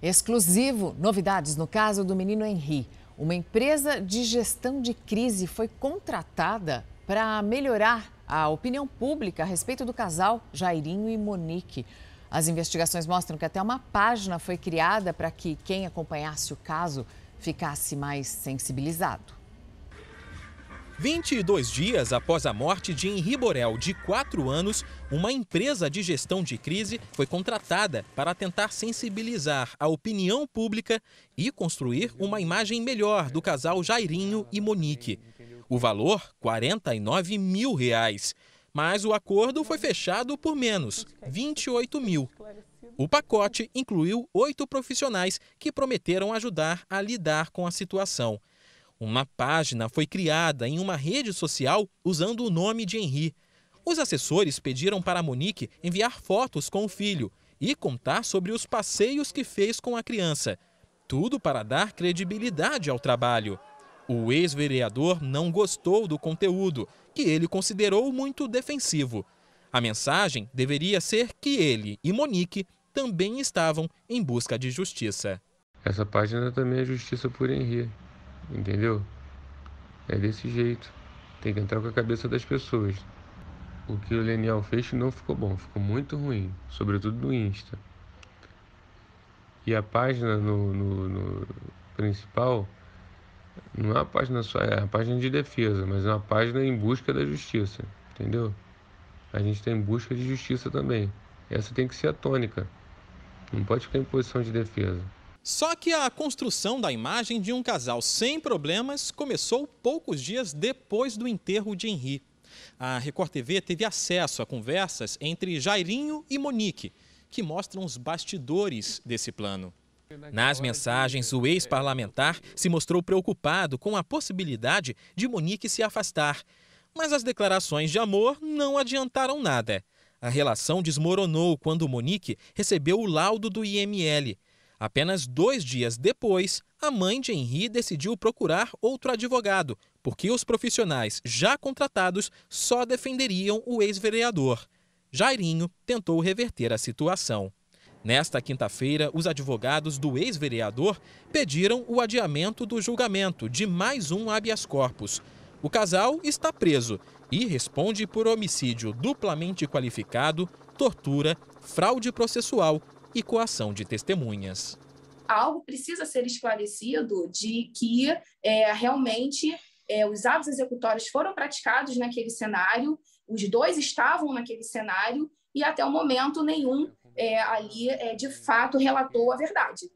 Exclusivo, novidades no caso do menino Henri. Uma empresa de gestão de crise foi contratada para melhorar a opinião pública a respeito do casal Jairinho e Monique. As investigações mostram que até uma página foi criada para que quem acompanhasse o caso ficasse mais sensibilizado. 22 dias após a morte de Henri Borel, de 4 anos, uma empresa de gestão de crise foi contratada para tentar sensibilizar a opinião pública e construir uma imagem melhor do casal Jairinho e Monique. O valor, 49 mil reais. Mas o acordo foi fechado por menos, 28 mil. O pacote incluiu oito profissionais que prometeram ajudar a lidar com a situação. Uma página foi criada em uma rede social usando o nome de Henri. Os assessores pediram para Monique enviar fotos com o filho e contar sobre os passeios que fez com a criança. Tudo para dar credibilidade ao trabalho. O ex-vereador não gostou do conteúdo, que ele considerou muito defensivo. A mensagem deveria ser que ele e Monique também estavam em busca de justiça. Essa página também é justiça por Henrique entendeu? É desse jeito. Tem que entrar com a cabeça das pessoas. O que o Lenial fez não ficou bom, ficou muito ruim, sobretudo no Insta. E a página no, no, no principal não é uma página só, é página de defesa, mas é uma página em busca da justiça, entendeu? A gente está em busca de justiça também. Essa tem que ser a tônica. Não pode ficar em posição de defesa. Só que a construção da imagem de um casal sem problemas começou poucos dias depois do enterro de Henri. A Record TV teve acesso a conversas entre Jairinho e Monique, que mostram os bastidores desse plano. Nas mensagens, o ex-parlamentar se mostrou preocupado com a possibilidade de Monique se afastar. Mas as declarações de amor não adiantaram nada. A relação desmoronou quando Monique recebeu o laudo do IML. Apenas dois dias depois, a mãe de Henri decidiu procurar outro advogado, porque os profissionais já contratados só defenderiam o ex-vereador. Jairinho tentou reverter a situação. Nesta quinta-feira, os advogados do ex-vereador pediram o adiamento do julgamento de mais um habeas corpus. O casal está preso e responde por homicídio duplamente qualificado, tortura, fraude processual e coação de testemunhas. Algo precisa ser esclarecido de que é, realmente é, os atos executórios foram praticados naquele cenário, os dois estavam naquele cenário e até o momento nenhum é, ali é, de fato relatou a verdade.